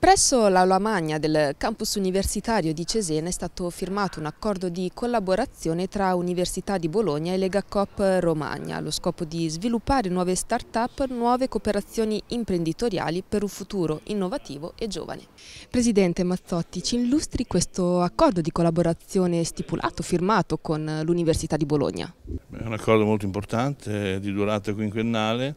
Presso la Lamagna del campus universitario di Cesena è stato firmato un accordo di collaborazione tra Università di Bologna e Legacop Romagna allo scopo di sviluppare nuove start-up, nuove cooperazioni imprenditoriali per un futuro innovativo e giovane. Presidente Mazzotti, ci illustri questo accordo di collaborazione stipulato, firmato con l'Università di Bologna? È un accordo molto importante, di durata quinquennale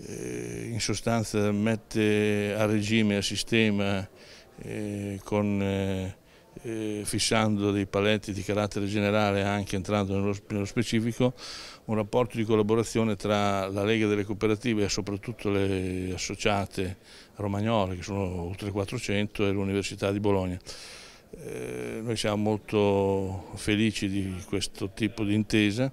eh, in sostanza mette a regime, a sistema, eh, con, eh, fissando dei paletti di carattere generale anche entrando nello, specifico, un rapporto di collaborazione tra la Lega delle Cooperative e soprattutto le associate romagnole, che sono oltre 400, e l'Università di Bologna. noi siamo molto felici di questo tipo di intesa.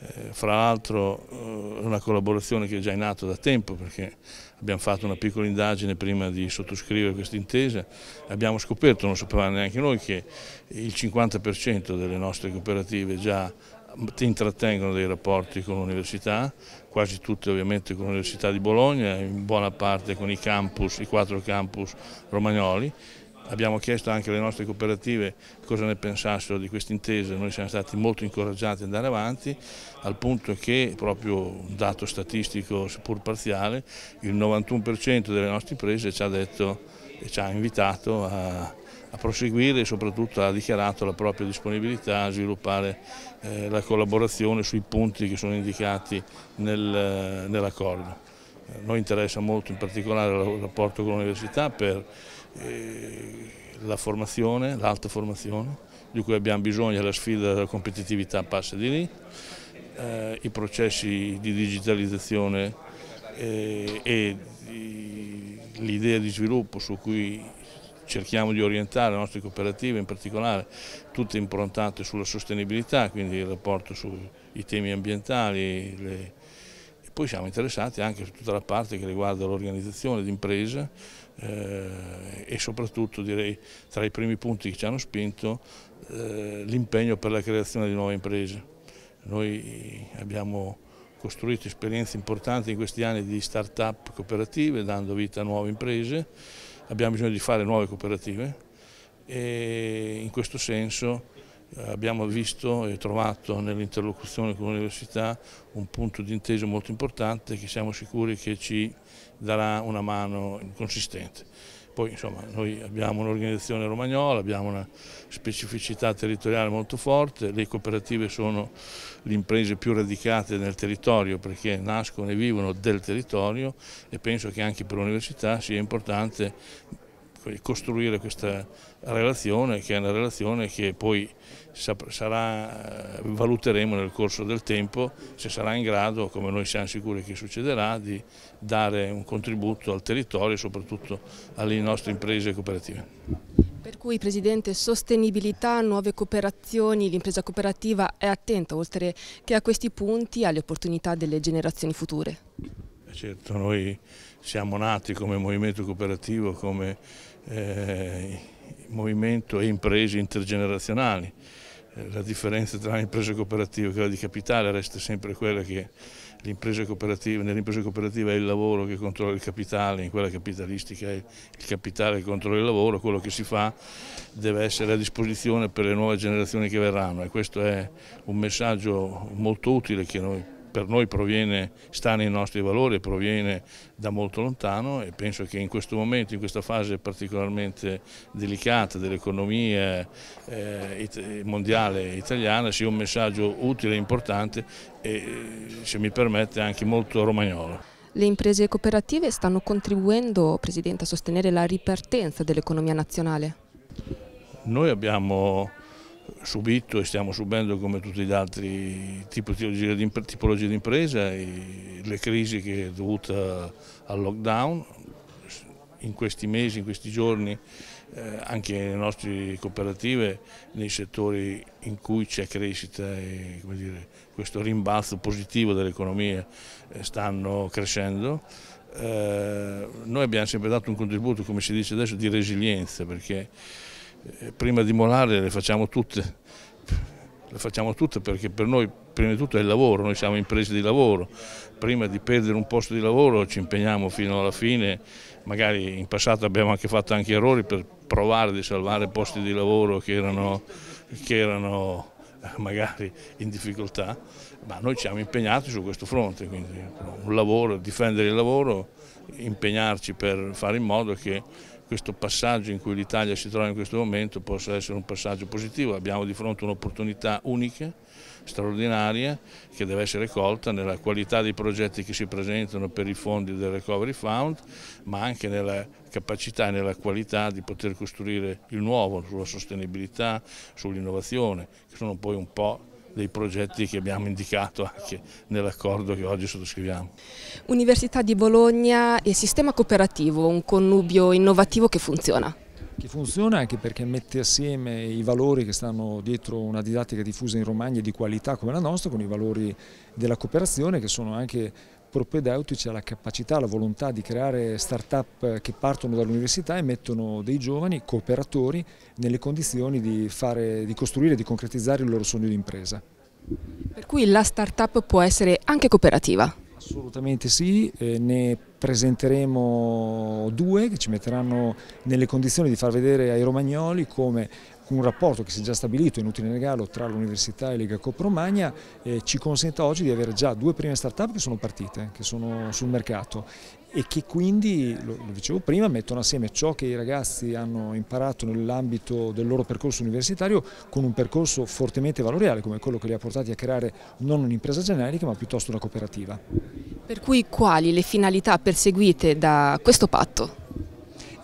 Eh, fra l'altro eh, è una collaborazione che è già in atto da tempo perché abbiamo fatto una piccola indagine prima di sottoscrivere questa intesa, e abbiamo scoperto, non sapevamo neanche noi, che il 50% delle nostre cooperative già intrattengono dei rapporti con l'università, quasi tutte ovviamente con l'Università di Bologna, in buona parte con i campus, i quattro campus romagnoli abbiamo chiesto anche alle nostre cooperative cosa ne pensassero di questa intesa, noi siamo stati molto incoraggiati ad andare avanti al punto che proprio un dato statistico seppur parziale, il 91% delle nostre imprese ci ha detto e ci ha invitato a, a proseguire e soprattutto ha dichiarato la propria disponibilità a sviluppare eh, la collaborazione sui punti che sono indicati nel, nell'accordo. Eh, noi interessa molto in particolare il rapporto con l'università per eh, la formazione, l'alta formazione di cui abbiamo bisogno, la sfida della competitività passa di lì, eh, i processi di digitalizzazione eh, e l'idea di sviluppo su cui cerchiamo di orientare le nostre cooperative, in particolare tutte improntate sulla sostenibilità, quindi il rapporto sui temi ambientali, le, poi siamo interessati anche su tutta la parte che riguarda l'organizzazione di imprese eh, e soprattutto direi tra i primi punti che ci hanno spinto eh, l'impegno per la creazione di nuove imprese. Noi abbiamo costruito esperienze importanti in questi anni di start-up cooperative, dando vita a nuove imprese, abbiamo bisogno di fare nuove cooperative e in questo senso eh, abbiamo visto e trovato nell'interlocuzione con l'università un punto di intesa molto importante che siamo sicuri che ci darà una mano consistente. Poi insomma noi abbiamo un'organizzazione romagnola, abbiamo una specificità territoriale molto forte, le cooperative sono le imprese più radicate nel territorio perché nascono e vivono del territorio e penso che anche per l'università sia importante costruire questa relazione che è una relazione che poi sarà, eh, valuteremo nel corso del tempo se sarà in grado, come noi siamo sicuri che succederà, di dare un contributo al territorio e soprattutto alle nostre imprese cooperative. Per cui Presidente, sostenibilità, nuove cooperazioni, l'impresa cooperativa è attenta oltre che a questi punti alle opportunità delle generazioni future. Eh, certo, noi siamo nati come movimento cooperativo, come eh, movimento e imprese intergenerazionali. Eh, la differenza tra l'impresa cooperativa e quella di capitale resta sempre quella che nell'impresa cooperativa, nell cooperativa è il lavoro che controlla il capitale, in quella capitalistica è il capitale che controlla il lavoro, quello che si fa deve essere a disposizione per le nuove generazioni che verranno e questo è un messaggio molto utile che noi per noi proviene, sta nei nostri valori, proviene da molto lontano e penso che in questo momento, in questa fase particolarmente delicata dell'economia eh, mondiale italiana sia un messaggio utile importante e se mi permette anche molto romagnolo. Le imprese cooperative stanno contribuendo, Presidente, a sostenere la ripartenza dell'economia nazionale? Noi abbiamo subito e stiamo subendo come tutti gli altri tipologie di, impresa le crisi che è dovuta al lockdown in questi mesi, in questi giorni eh, anche le nostre cooperative nei settori in cui c'è crescita e dire, questo rimbalzo positivo dell'economia eh, stanno crescendo eh, noi abbiamo sempre dato un contributo come si dice adesso di resilienza perché eh, prima di molare le facciamo tutte, le facciamo tutte perché per noi prima di tutto è il lavoro, noi siamo imprese di lavoro, prima di perdere un posto di lavoro ci impegniamo fino alla fine, magari in passato abbiamo anche fatto anche errori per provare di salvare posti di lavoro che erano, che erano eh, magari in difficoltà, ma noi ci siamo impegnati su questo fronte, quindi un lavoro, difendere il lavoro, impegnarci per fare in modo che questo passaggio in cui l'Italia si trova in questo momento possa essere un passaggio positivo, abbiamo di fronte un'opportunità unica, straordinaria, che deve essere colta nella qualità dei progetti che si presentano per i fondi del Recovery Fund, ma anche nella capacità e nella qualità di poter costruire il nuovo sulla sostenibilità, sull'innovazione, che sono poi un po' dei progetti che abbiamo indicato anche nell'accordo che oggi sottoscriviamo. Università di Bologna e sistema cooperativo, un connubio innovativo che funziona? che funziona anche perché mette assieme i valori che stanno dietro una didattica diffusa in Romagna di qualità come la nostra con i valori della cooperazione che sono anche propedeutici alla capacità, alla volontà di creare start-up eh, che partono dall'università e mettono dei giovani cooperatori nelle condizioni di, fare, di costruire, di concretizzare il loro sogno di impresa. Per cui la start-up può essere anche cooperativa? Assolutamente sì, ne presenteremo due che ci metteranno nelle condizioni di far vedere ai romagnoli come un rapporto che si è già stabilito, inutile negarlo, tra l'Università e Lega Cop Romagna eh, ci consente oggi di avere già due prime start-up che sono partite, che sono sul mercato e che quindi, lo, lo dicevo prima, mettono assieme ciò che i ragazzi hanno imparato nell'ambito del loro percorso universitario con un percorso fortemente valoriale come quello che li ha portati a creare non un'impresa generica ma piuttosto una cooperativa. Per cui quali le finalità perseguite da questo patto?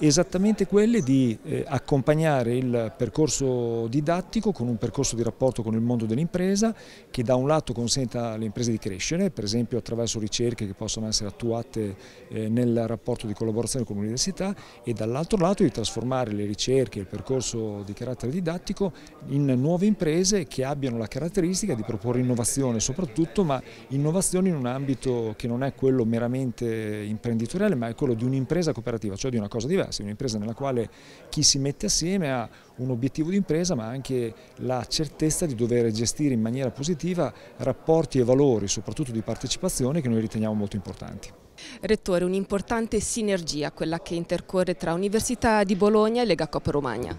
esattamente quelle di eh, accompagnare il percorso didattico con un percorso di rapporto con il mondo dell'impresa che da un lato consenta alle imprese di crescere, per esempio attraverso ricerche che possono essere attuate eh, nel rapporto di collaborazione con l'università e dall'altro lato di trasformare le ricerche e il percorso di carattere didattico in nuove imprese che abbiano la caratteristica di proporre innovazione soprattutto, ma innovazione in un ambito che non è quello meramente imprenditoriale ma è quello di un'impresa cooperativa, cioè di una cosa diversa. Sei un'impresa nella quale chi si mette assieme ha un obiettivo di impresa ma anche la certezza di dover gestire in maniera positiva rapporti e valori, soprattutto di partecipazione, che noi riteniamo molto importanti. Rettore, un'importante sinergia quella che intercorre tra Università di Bologna e Lega Coppa Romagna.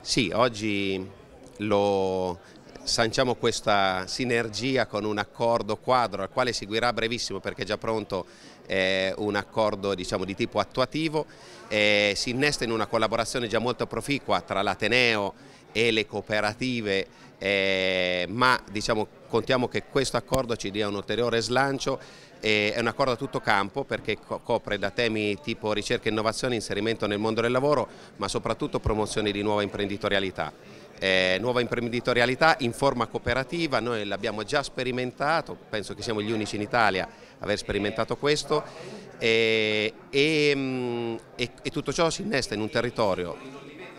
Sì, oggi lo sanciamo questa sinergia con un accordo quadro al quale seguirà brevissimo perché è già pronto eh, un accordo diciamo, di tipo attuativo, eh, si innesta in una collaborazione già molto proficua tra l'Ateneo e le cooperative, eh, ma diciamo, contiamo che questo accordo ci dia un ulteriore slancio, è un accordo a tutto campo perché co copre da temi tipo ricerca e innovazione, inserimento nel mondo del lavoro, ma soprattutto promozione di nuova imprenditorialità. Eh, nuova imprenditorialità in forma cooperativa, noi l'abbiamo già sperimentato, penso che siamo gli unici in Italia aver sperimentato questo e, mm, e, e tutto ciò si innesta in un territorio,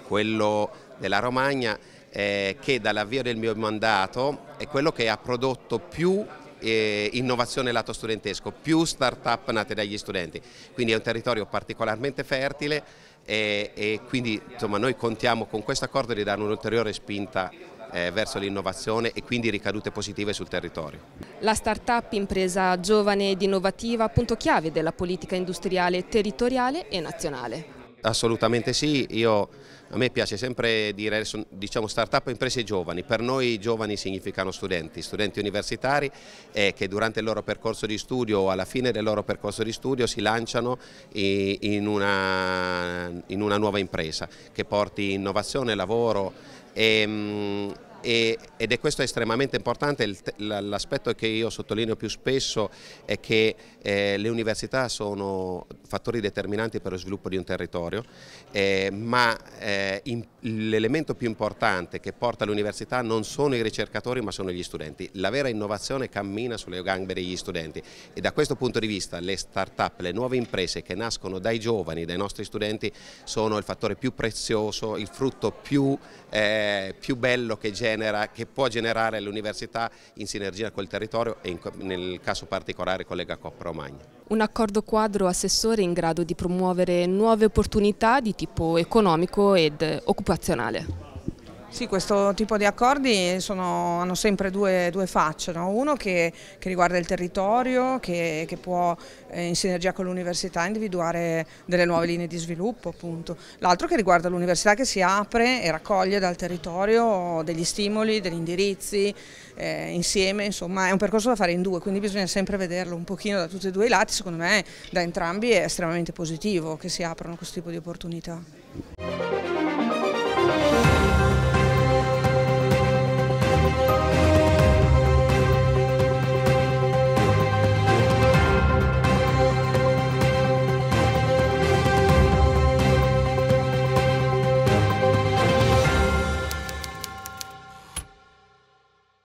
quello della Romagna, eh, che dall'avvio del mio mandato è quello che ha prodotto più eh, innovazione lato studentesco, più start-up nate dagli studenti, quindi è un territorio particolarmente fertile e, e quindi insomma, noi contiamo con questo accordo di dare un'ulteriore spinta eh, verso l'innovazione e quindi ricadute positive sul territorio. La start-up impresa giovane ed innovativa punto chiave della politica industriale territoriale e nazionale. Assolutamente sì, Io, a me piace sempre dire diciamo, start-up imprese giovani, per noi giovani significano studenti, studenti universitari eh, che durante il loro percorso di studio o alla fine del loro percorso di studio si lanciano in una, in una nuova impresa che porti innovazione, lavoro Eh, e, ed è questo estremamente importante, l'aspetto che io sottolineo più spesso è che eh, le università sono fattori determinanti per lo sviluppo di un territorio, eh, ma eh, l'elemento più importante che porta l'università non sono i ricercatori ma sono gli studenti, la vera innovazione cammina sulle gambe degli studenti e da questo punto di vista le start-up, le nuove imprese che nascono dai giovani, dai nostri studenti sono il fattore più prezioso, il frutto più, eh, più bello che genera genera, che può generare l'università in sinergia col territorio e in, nel caso particolare con Lega Coppa Romagna. Un accordo quadro assessore in grado di promuovere nuove opportunità di tipo economico ed occupazionale. Sì, questo tipo di accordi sono, hanno sempre due, due facce, no? uno che, che, riguarda il territorio, che, che può eh, in sinergia con l'università individuare delle nuove linee di sviluppo, appunto. l'altro che riguarda l'università che si apre e raccoglie dal territorio degli stimoli, degli indirizzi, eh, insieme, insomma è un percorso da fare in due, quindi bisogna sempre vederlo un pochino da tutti e due i lati, secondo me da entrambi è estremamente positivo che si aprano questo tipo di opportunità.